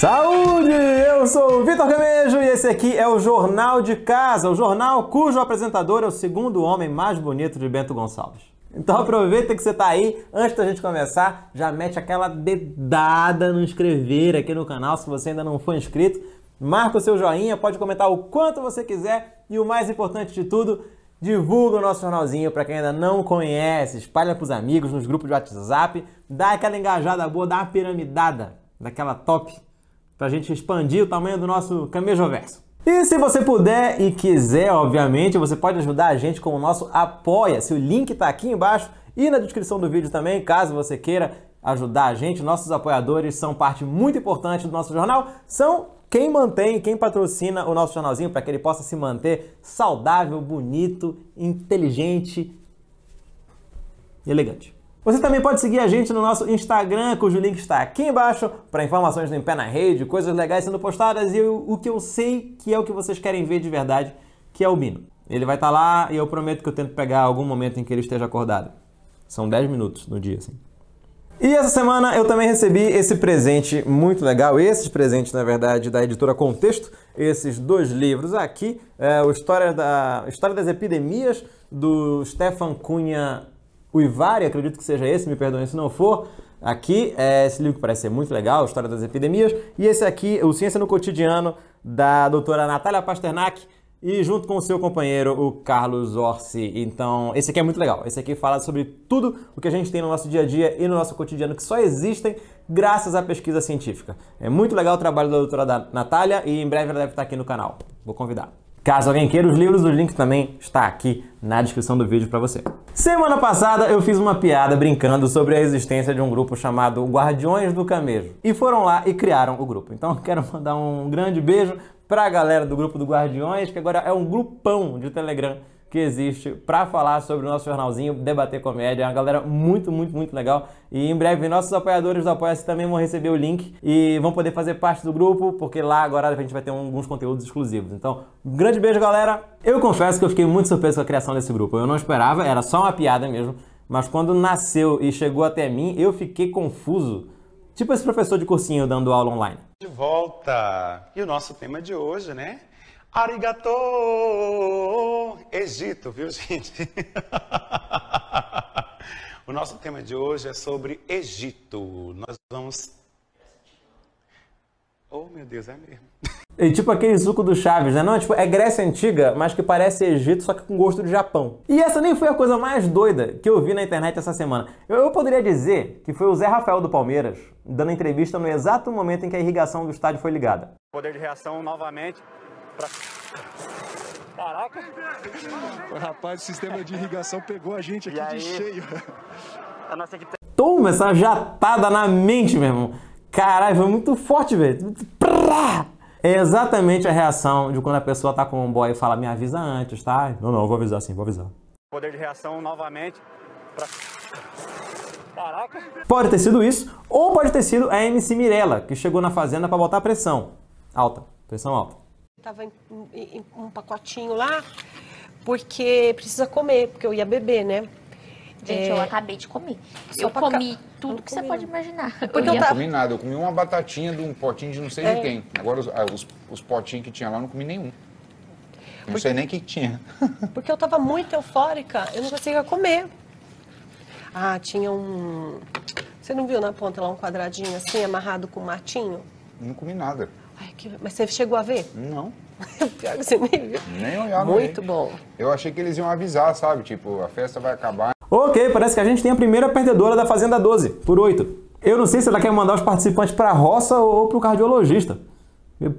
Saúde! Eu sou o Vitor Gamejo e esse aqui é o Jornal de Casa, o jornal cujo apresentador é o segundo homem mais bonito de Bento Gonçalves. Então aproveita que você está aí, antes da gente começar, já mete aquela dedada no inscrever aqui no canal se você ainda não for inscrito. Marca o seu joinha, pode comentar o quanto você quiser e o mais importante de tudo, divulga o nosso jornalzinho para quem ainda não conhece, espalha para os amigos nos grupos de WhatsApp, dá aquela engajada boa, dá uma piramidada daquela top para a gente expandir o tamanho do nosso Verso. E se você puder e quiser, obviamente, você pode ajudar a gente com o nosso Apoia-se. O link está aqui embaixo e na descrição do vídeo também, caso você queira ajudar a gente. Nossos apoiadores são parte muito importante do nosso jornal, são quem mantém, quem patrocina o nosso jornalzinho para que ele possa se manter saudável, bonito, inteligente e elegante. Você também pode seguir a gente no nosso Instagram, cujo link está aqui embaixo, para informações do Em Pé na Rede, coisas legais sendo postadas e eu, o que eu sei que é o que vocês querem ver de verdade, que é o Bino. Ele vai estar tá lá e eu prometo que eu tento pegar algum momento em que ele esteja acordado. São 10 minutos no dia, assim. E essa semana eu também recebi esse presente muito legal, esses presentes, na verdade, da editora Contexto, esses dois livros aqui, é, o História, da, História das Epidemias, do Stefan Cunha o Ivari, acredito que seja esse, me perdoem se não for. Aqui, é esse livro que parece ser muito legal, História das Epidemias. E esse aqui, O Ciência no Cotidiano, da doutora Natália Pasternak, e junto com o seu companheiro, o Carlos Orsi. Então, esse aqui é muito legal. Esse aqui fala sobre tudo o que a gente tem no nosso dia a dia e no nosso cotidiano que só existem graças à pesquisa científica. É muito legal o trabalho da doutora Natália e em breve ela deve estar aqui no canal. Vou convidar. Caso alguém queira os livros, o link também está aqui na descrição do vídeo para você. Semana passada eu fiz uma piada brincando sobre a existência de um grupo chamado Guardiões do Camejo. E foram lá e criaram o grupo. Então quero mandar um grande beijo para a galera do grupo do Guardiões, que agora é um grupão de Telegram que existe para falar sobre o nosso jornalzinho Debater Comédia. É uma galera muito, muito, muito legal. E em breve nossos apoiadores do Apoia-se também vão receber o link e vão poder fazer parte do grupo, porque lá agora a gente vai ter alguns conteúdos exclusivos. Então, um grande beijo, galera! Eu confesso que eu fiquei muito surpreso com a criação desse grupo. Eu não esperava, era só uma piada mesmo. Mas quando nasceu e chegou até mim, eu fiquei confuso. Tipo esse professor de cursinho dando aula online. De volta! E o nosso tema de hoje, né? Arigatou! Egito, viu, gente? o nosso tema de hoje é sobre Egito. Nós vamos. Oh, meu Deus, é mesmo. E tipo aquele suco do Chaves, né? Não, é tipo, é Grécia Antiga, mas que parece Egito, só que com gosto de Japão. E essa nem foi a coisa mais doida que eu vi na internet essa semana. Eu, eu poderia dizer que foi o Zé Rafael do Palmeiras dando entrevista no exato momento em que a irrigação do estádio foi ligada. Poder de reação novamente para Caraca! Rapaz, o sistema de irrigação pegou a gente aqui de cheio. A nossa equipe... Tá- Toma essa jatada na mente, meu irmão. Caralho, foi muito forte, velho. É exatamente a reação de quando a pessoa tá com um boy e fala, me avisa antes, tá? Não, não, vou avisar sim, vou avisar. Poder de reação novamente. Pra... Caraca! Pode ter sido isso, ou pode ter sido a MC Mirella, que chegou na fazenda para botar pressão. Alta, pressão alta estava em, em, um pacotinho lá, porque precisa comer, porque eu ia beber, né? Gente, é... eu acabei de comer. eu comi ca... tudo que comi, você pode imaginar. Porque eu, não tava... comi nada, eu comi uma batatinha de um potinho de não sei é. de quem. Agora os, ah, os, os potinhos que tinha lá eu não comi nenhum. Não porque, sei nem o que tinha. Porque eu estava muito eufórica, eu não conseguia comer. Ah, tinha um. Você não viu na ponta lá um quadradinho assim, amarrado com um matinho? Não comi nada. Ai, que... Mas você chegou a ver? Não. Pior que você nem viu. Nem olhava. Muito bom. Eu achei que eles iam avisar, sabe? Tipo, a festa vai acabar. Ok, parece que a gente tem a primeira perdedora da Fazenda 12, por 8. Eu não sei se ela quer mandar os participantes pra roça ou pro cardiologista.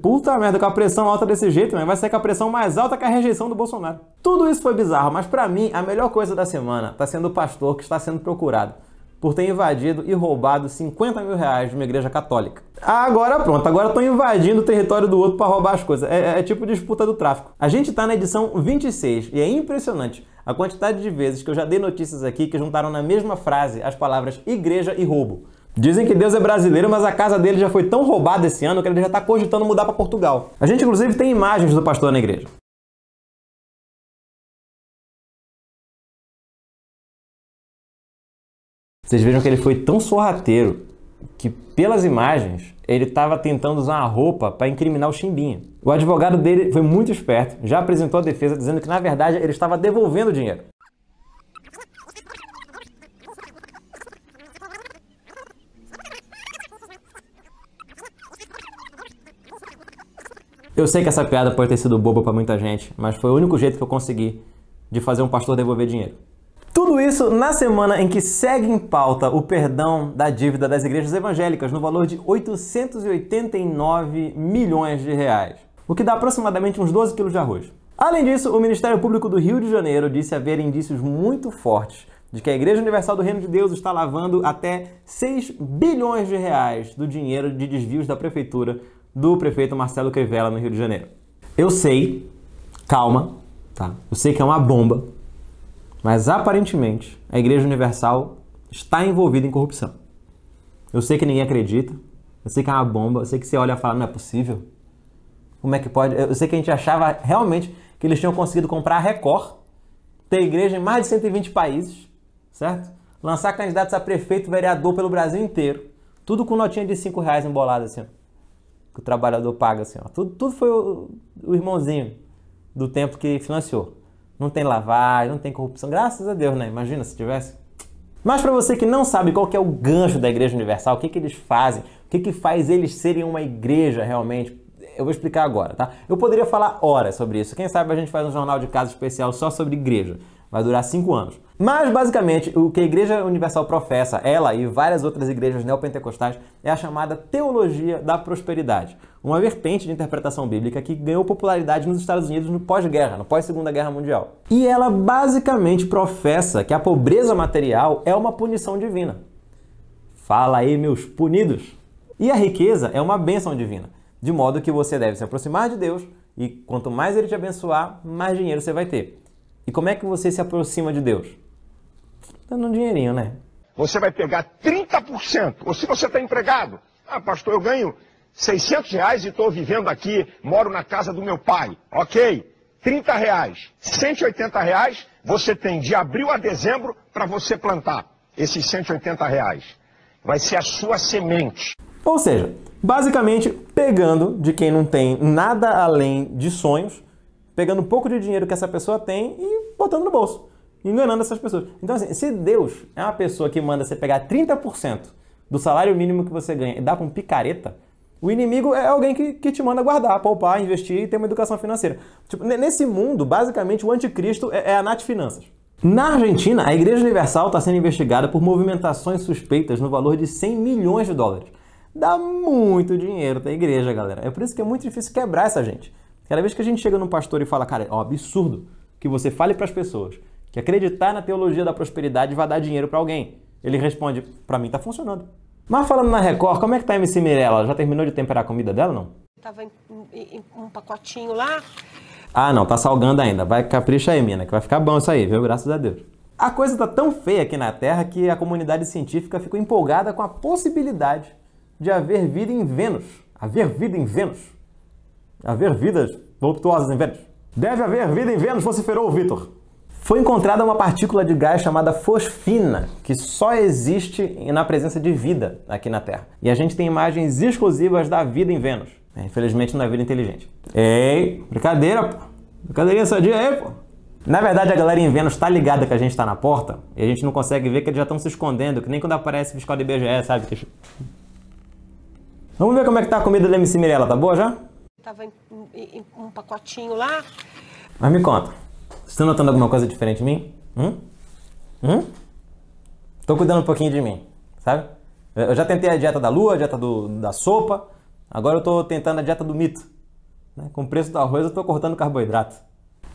Puta merda, com a pressão alta desse jeito, vai ser com a pressão mais alta que a rejeição do Bolsonaro. Tudo isso foi bizarro, mas para mim a melhor coisa da semana tá sendo o pastor que está sendo procurado por ter invadido e roubado 50 mil reais de uma igreja católica. Agora pronto, agora estão invadindo o território do outro para roubar as coisas. É, é, é tipo disputa do tráfico. A gente está na edição 26 e é impressionante a quantidade de vezes que eu já dei notícias aqui que juntaram na mesma frase as palavras igreja e roubo. Dizem que Deus é brasileiro, mas a casa dele já foi tão roubada esse ano que ele já está cogitando mudar para Portugal. A gente, inclusive, tem imagens do pastor na igreja. Vocês vejam que ele foi tão sorrateiro que, pelas imagens, ele estava tentando usar uma roupa para incriminar o Chimbinha. O advogado dele foi muito esperto, já apresentou a defesa dizendo que, na verdade, ele estava devolvendo o dinheiro. Eu sei que essa piada pode ter sido boba para muita gente, mas foi o único jeito que eu consegui de fazer um pastor devolver dinheiro. Tudo isso na semana em que segue em pauta o perdão da dívida das igrejas evangélicas no valor de 889 milhões de reais, o que dá aproximadamente uns 12 quilos de arroz. Além disso, o Ministério Público do Rio de Janeiro disse haver indícios muito fortes de que a Igreja Universal do Reino de Deus está lavando até 6 bilhões de reais do dinheiro de desvios da prefeitura do prefeito Marcelo Crivella no Rio de Janeiro. Eu sei, calma, tá? Eu sei que é uma bomba, mas aparentemente, a Igreja Universal está envolvida em corrupção. Eu sei que ninguém acredita, eu sei que é uma bomba, eu sei que você olha e fala, não é possível. Como é que pode? Eu sei que a gente achava realmente que eles tinham conseguido comprar a Record, ter igreja em mais de 120 países, certo? Lançar candidatos a prefeito, vereador pelo Brasil inteiro. Tudo com notinha de 5 reais embolada, assim, ó, que o trabalhador paga, assim, ó. Tudo, tudo foi o, o irmãozinho do tempo que financiou. Não tem lavagem, não tem corrupção. Graças a Deus, né? Imagina se tivesse. Mas para você que não sabe qual é o gancho da Igreja Universal, o que, que eles fazem, o que, que faz eles serem uma igreja realmente, eu vou explicar agora, tá? Eu poderia falar horas sobre isso. Quem sabe a gente faz um jornal de caso especial só sobre igreja. Vai durar cinco anos. Mas, basicamente, o que a Igreja Universal professa, ela e várias outras igrejas neopentecostais, é a chamada teologia da prosperidade uma vertente de interpretação bíblica que ganhou popularidade nos Estados Unidos no pós-guerra, no pós-segunda guerra mundial. E ela basicamente professa que a pobreza material é uma punição divina. Fala aí, meus punidos! E a riqueza é uma bênção divina, de modo que você deve se aproximar de Deus e quanto mais ele te abençoar, mais dinheiro você vai ter. E como é que você se aproxima de Deus? Dando um dinheirinho, né? Você vai pegar 30%. Ou se você está empregado, ah, pastor, eu ganho 600 reais e estou vivendo aqui, moro na casa do meu pai. Ok, 30 reais, 180 reais, você tem de abril a dezembro para você plantar esses 180 reais. Vai ser a sua semente. Ou seja, basicamente pegando de quem não tem nada além de sonhos, pegando um pouco de dinheiro que essa pessoa tem e botando no bolso, enganando essas pessoas. Então, assim, se Deus é uma pessoa que manda você pegar 30% do salário mínimo que você ganha e dá com picareta, o inimigo é alguém que, que te manda guardar, poupar, investir e ter uma educação financeira. Tipo, nesse mundo, basicamente, o anticristo é, é a Nath Finanças. Na Argentina, a Igreja Universal está sendo investigada por movimentações suspeitas no valor de 100 milhões de dólares. Dá muito dinheiro da igreja, galera. É por isso que é muito difícil quebrar essa gente. Cada vez que a gente chega num pastor e fala, cara, é um absurdo que você fale para as pessoas que acreditar na teologia da prosperidade vai dar dinheiro para alguém. Ele responde, para mim está funcionando. Mas falando na Record, como é que tá a MC Mirella? Já terminou de temperar a comida dela, não? Tava em, em, um pacotinho lá. Ah, não, tá salgando ainda. Vai capricha aí, mina, que vai ficar bom isso aí, viu? Graças a Deus. A coisa tá tão feia aqui na Terra que a comunidade científica ficou empolgada com a possibilidade de haver vida em Vênus. Haver vida em Vênus. Haver vidas voluptuosas em Vênus. Deve haver vida em Vênus, vociferou o Vitor foi encontrada uma partícula de gás chamada fosfina, que só existe na presença de vida aqui na Terra. E a gente tem imagens exclusivas da vida em Vênus. É, infelizmente não é vida inteligente. Ei, brincadeira, pô. Brincadeirinha sadia aí, pô. Na verdade, a galera em Vênus tá ligada que a gente tá na porta e a gente não consegue ver que eles já estão se escondendo, que nem quando aparece fiscal de IBGE, sabe? Tipo. Vamos ver como é que tá a comida da MC Mirella, tá boa já? Tava em, em, um pacotinho lá. Mas me conta, Estão tá notando alguma coisa diferente em mim? Hum? Hum? Tô cuidando um pouquinho de mim, sabe? Eu já tentei a dieta da lua, a dieta do, da sopa, agora eu tô tentando a dieta do mito. Né? Com o preço do arroz eu tô cortando carboidrato.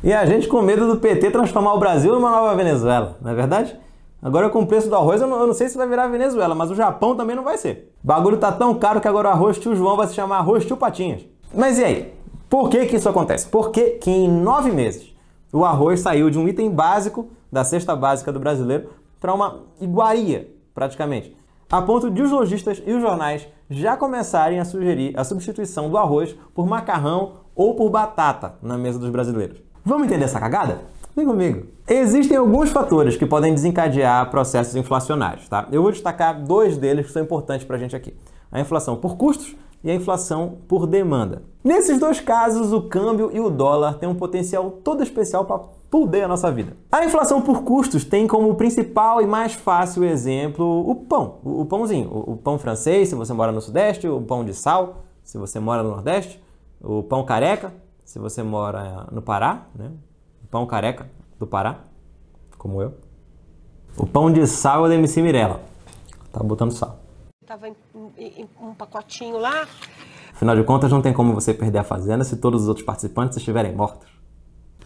E a gente com medo do PT transformar o Brasil numa nova Venezuela, não é verdade? Agora com o preço do arroz eu não, eu não sei se vai virar Venezuela, mas o Japão também não vai ser. O bagulho tá tão caro que agora o arroz tio João vai se chamar arroz tio Patinhas. Mas e aí? Por que que isso acontece? Porque que em nove meses o arroz saiu de um item básico da cesta básica do brasileiro para uma iguaria, praticamente. A ponto de os lojistas e os jornais já começarem a sugerir a substituição do arroz por macarrão ou por batata na mesa dos brasileiros. Vamos entender essa cagada? Vem comigo. Existem alguns fatores que podem desencadear processos inflacionários, tá? Eu vou destacar dois deles que são importantes para a gente aqui. A inflação por custos e a inflação por demanda. Nesses dois casos, o câmbio e o dólar têm um potencial todo especial para poder a nossa vida. A inflação por custos tem como principal e mais fácil exemplo o pão, o pãozinho, o pão francês, se você mora no sudeste, o pão de sal, se você mora no nordeste, o pão careca, se você mora no Pará, né? O pão careca do Pará, como eu. O pão de sal é da MC Mirella. Tá botando sal estava em, em, um pacotinho lá. Afinal de contas, não tem como você perder a fazenda se todos os outros participantes estiverem mortos.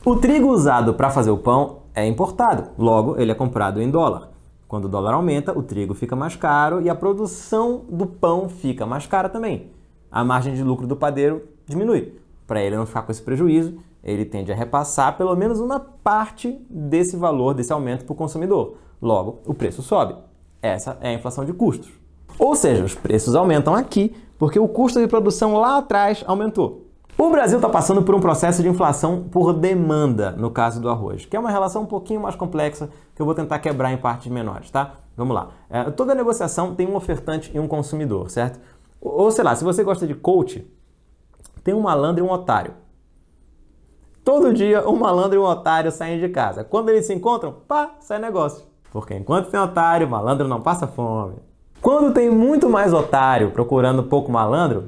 O trigo usado para fazer o pão é importado, logo, ele é comprado em dólar. Quando o dólar aumenta, o trigo fica mais caro e a produção do pão fica mais cara também. A margem de lucro do padeiro diminui. Para ele não ficar com esse prejuízo, ele tende a repassar pelo menos uma parte desse valor, desse aumento para o consumidor. Logo, o preço sobe. Essa é a inflação de custos. Ou seja, os preços aumentam aqui porque o custo de produção lá atrás aumentou. O Brasil está passando por um processo de inflação por demanda no caso do arroz, que é uma relação um pouquinho mais complexa que eu vou tentar quebrar em partes menores, tá? Vamos lá. É, toda negociação tem um ofertante e um consumidor, certo? Ou sei lá, se você gosta de coach, tem um malandro e um otário. Todo dia um malandro e um otário saem de casa. Quando eles se encontram, pá, sai negócio. Porque enquanto tem otário, malandro não passa fome. Quando tem muito mais otário procurando pouco malandro,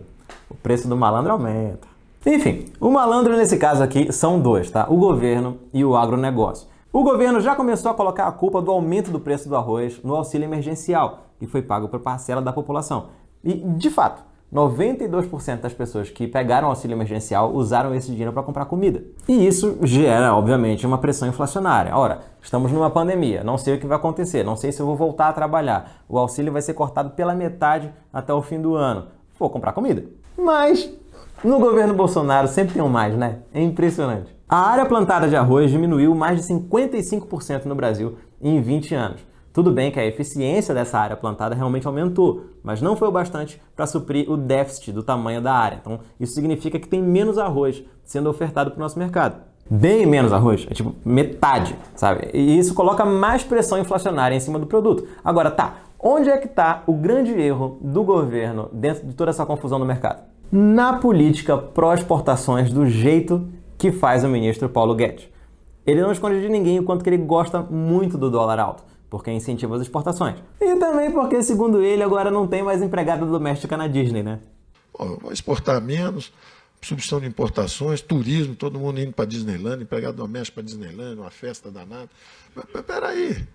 o preço do malandro aumenta. Enfim, o malandro nesse caso aqui são dois, tá? O governo e o agronegócio. O governo já começou a colocar a culpa do aumento do preço do arroz no auxílio emergencial, que foi pago por parcela da população. E, de fato, 92% das pessoas que pegaram auxílio emergencial usaram esse dinheiro para comprar comida. E isso gera, obviamente, uma pressão inflacionária. Ora, estamos numa pandemia, não sei o que vai acontecer, não sei se eu vou voltar a trabalhar. O auxílio vai ser cortado pela metade até o fim do ano. Vou comprar comida. Mas no governo Bolsonaro sempre tem um mais, né? É impressionante. A área plantada de arroz diminuiu mais de 55% no Brasil em 20 anos. Tudo bem que a eficiência dessa área plantada realmente aumentou, mas não foi o bastante para suprir o déficit do tamanho da área. Então, isso significa que tem menos arroz sendo ofertado para o nosso mercado. Bem menos arroz, é tipo metade, sabe? E isso coloca mais pressão inflacionária em cima do produto. Agora, tá, onde é que está o grande erro do governo dentro de toda essa confusão no mercado? Na política pró-exportações do jeito que faz o ministro Paulo Guedes. Ele não esconde de ninguém o quanto que ele gosta muito do dólar alto porque incentiva as exportações. E também porque, segundo ele, agora não tem mais empregada doméstica na Disney, né? vai exportar menos, substituição de importações, turismo, todo mundo indo para Disneyland, empregado doméstico para Disneyland, uma festa danada. Mas peraí,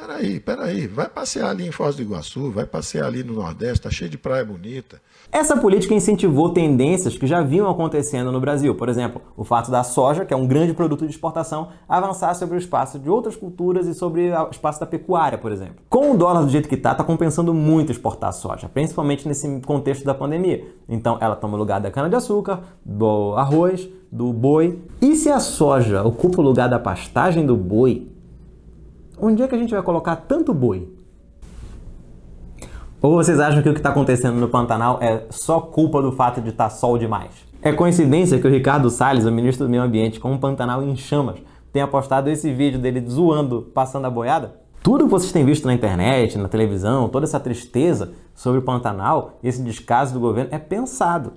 Peraí, peraí, vai passear ali em Foz do Iguaçu, vai passear ali no Nordeste, tá cheio de praia bonita. Essa política incentivou tendências que já vinham acontecendo no Brasil. Por exemplo, o fato da soja, que é um grande produto de exportação, avançar sobre o espaço de outras culturas e sobre o espaço da pecuária, por exemplo. Com o dólar do jeito que tá, tá compensando muito exportar soja, principalmente nesse contexto da pandemia. Então ela toma o lugar da cana-de-açúcar, do arroz, do boi. E se a soja ocupa o lugar da pastagem do boi, onde é que a gente vai colocar tanto boi? Ou vocês acham que o que está acontecendo no Pantanal é só culpa do fato de estar tá sol demais? É coincidência que o Ricardo Salles, o ministro do Meio Ambiente, com o Pantanal em chamas, tenha postado esse vídeo dele zoando, passando a boiada? Tudo que vocês têm visto na internet, na televisão, toda essa tristeza sobre o Pantanal, esse descaso do governo, é pensado,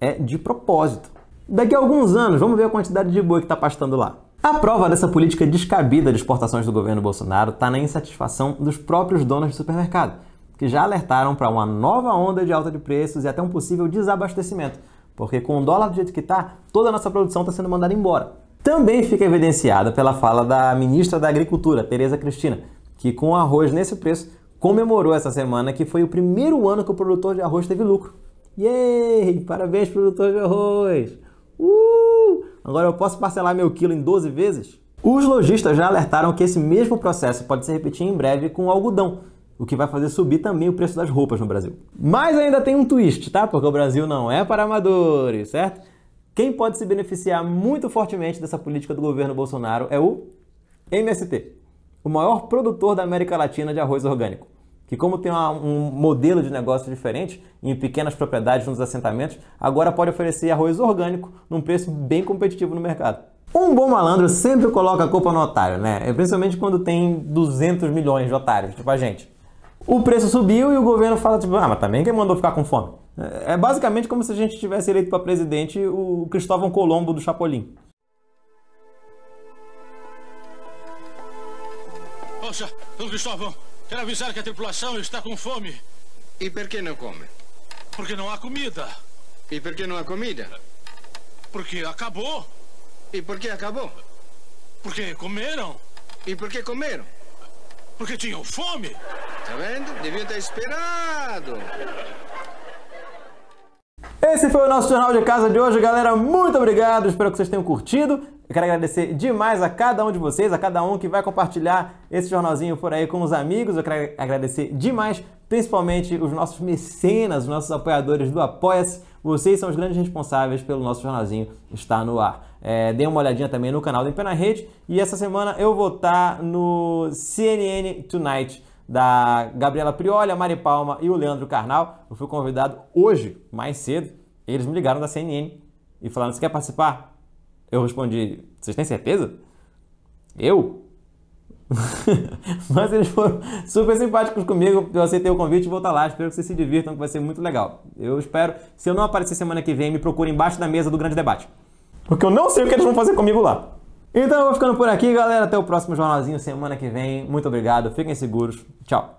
é de propósito. Daqui a alguns anos, vamos ver a quantidade de boi que está pastando lá. A prova dessa política descabida de exportações do governo Bolsonaro está na insatisfação dos próprios donos de supermercado, que já alertaram para uma nova onda de alta de preços e até um possível desabastecimento, porque com o dólar do jeito que está, toda a nossa produção está sendo mandada embora. Também fica evidenciada pela fala da ministra da Agricultura, Tereza Cristina, que com o arroz nesse preço comemorou essa semana que foi o primeiro ano que o produtor de arroz teve lucro. Yay! Parabéns, produtor de arroz! Uh! Agora eu posso parcelar meu quilo em 12 vezes? Os lojistas já alertaram que esse mesmo processo pode se repetir em breve com o algodão, o que vai fazer subir também o preço das roupas no Brasil. Mas ainda tem um twist, tá? Porque o Brasil não é para amadores, certo? Quem pode se beneficiar muito fortemente dessa política do governo Bolsonaro é o MST, o maior produtor da América Latina de arroz orgânico que como tem uma, um modelo de negócio diferente em pequenas propriedades nos assentamentos, agora pode oferecer arroz orgânico num preço bem competitivo no mercado. Um bom malandro sempre coloca a culpa no otário, né? É principalmente quando tem 200 milhões de otários, tipo a gente. O preço subiu e o governo fala, tipo, ah, mas também quem mandou ficar com fome? É, é basicamente como se a gente tivesse eleito para presidente o Cristóvão Colombo do Chapolin. Poxa, o Cristóvão, Quero avisar que a tripulação está com fome. E por que não come? Porque não há comida. E por que não há comida? Porque acabou. E por que acabou? Porque comeram. E por que comeram? Porque tinham fome. Tá vendo? Devia ter esperado. Esse foi o nosso Jornal de Casa de hoje, galera. Muito obrigado. Espero que vocês tenham curtido. Eu quero agradecer demais a cada um de vocês, a cada um que vai compartilhar esse jornalzinho por aí com os amigos. Eu quero agradecer demais, principalmente os nossos mecenas, os nossos apoiadores do Apoia-se. Vocês são os grandes responsáveis pelo nosso jornalzinho estar no ar. É, dê uma olhadinha também no canal do Empena Rede. E essa semana eu vou estar no CNN Tonight da Gabriela Prioli, a Mari Palma e o Leandro Carnal. Eu fui convidado hoje, mais cedo. Eles me ligaram da CNN e falaram: Você quer participar? Eu respondi: Vocês têm certeza? Eu? Mas eles foram super simpáticos comigo. Eu aceitei o convite e vou estar tá lá. Espero que vocês se divirtam, que vai ser muito legal. Eu espero. Se eu não aparecer semana que vem, me procure embaixo da mesa do grande debate. Porque eu não sei o que eles vão fazer comigo lá. Então eu vou ficando por aqui, galera. Até o próximo jornalzinho semana que vem. Muito obrigado. Fiquem seguros. Tchau.